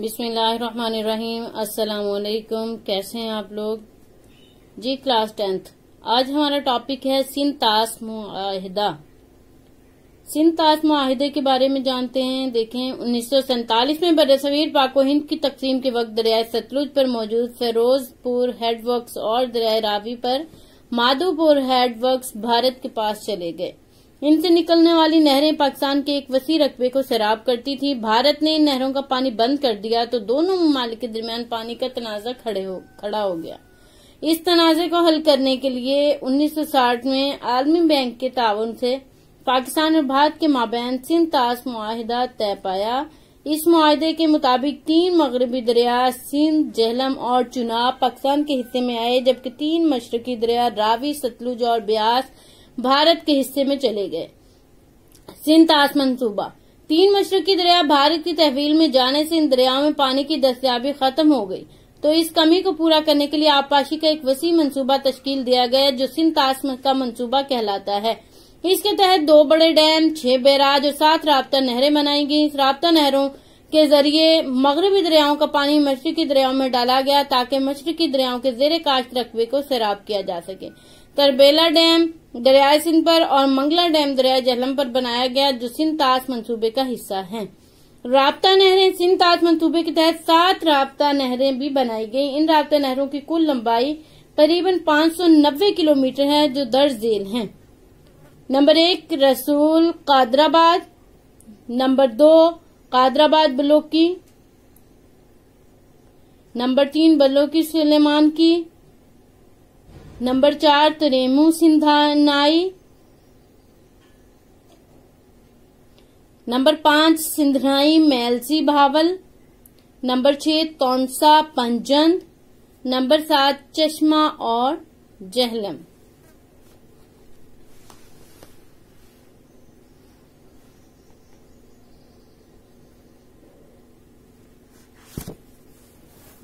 बिसमीम असलकुम कैसे हैं आप लोग जी क्लास टेंथ आज हमारा टॉपिक है सिंतास माहिदा सिंतास मुहिदे के बारे में जानते हैं देखें उन्नीस सौ सैतालीस में बरसवीर पाको हिंद की तकसीम के वक्त दरियाए सतलुज पर मौजूद फेरोजपुर हेडवर्क्स और दरिया रावी पर माधोपुर हेडवर्क्स भारत के पास चले गए इनसे निकलने वाली नहरें पाकिस्तान के एक वसी रकबे को शराब करती थी भारत ने इन नहरों का पानी बंद कर दिया तो दोनों ममालिक के दरमियान पानी का तनाजा खड़े हो खड़ा हो गया इस तनाजे को हल करने के लिए 1960 में आलमी बैंक के ताउन से पाकिस्तान और भारत के माबेन सिंध ताश माहिदा तय पाया इस माहदे के मुताबिक तीन मगरबी दरिया सिंध जहलम और चुनाब पाकिस्तान के हिस्से में आए जबकि तीन मशरकी दरिया रावी सतलुज और ब्यास भारत के हिस्से में चले गए तास मनसूबा तीन मशरकी दरिया भारत की तहवील में जाने से इन दरियाओं में पानी की दस्तियाबी खत्म हो गई तो इस कमी को पूरा करने के लिए आबपाशी का एक वसी मनसूबा तश्कील दिया गया जो तास का मनसूबा कहलाता है इसके तहत दो बड़े डैम छह बैराज और सात रबता नहरें बनाई गई रबता नहरों के जरिए मगरबी दरियाओं का पानी मशरकी दरियाओं में डाला गया ताकि मशरकी दरियाओं के जेर काश्त रकबे को सैराब किया जा सके तरबेला डैम दरियाए सिंध पर और मंगला डैम दरिया जहलम पर बनाया गया जो सिंध ताज मंसूबे का हिस्सा है राबता नहरें सिंध ताज मंसूबे के तहत सात राबता नहरें भी बनाई गई इन राबता नहरों की कुल लंबाई करीबन 590 किलोमीटर है जो दर्ज जेल है नंबर एक रसूल कादराबाद नंबर दो कादराबाद बलोकी नंबर तीन बलोकी सुलेमान की नंबर चार त्रेमू सिंधानाई नंबर पांच सिंधनाई मैलसी भावल नंबर छह तोनसा पंजन नंबर सात चश्मा और जहलम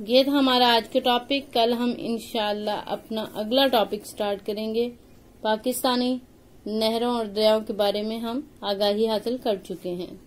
ये था हमारा आज के टॉपिक कल हम इनशाला अपना अगला टॉपिक स्टार्ट करेंगे पाकिस्तानी नहरों और दरियाओं के बारे में हम आगाही हासिल कर चुके हैं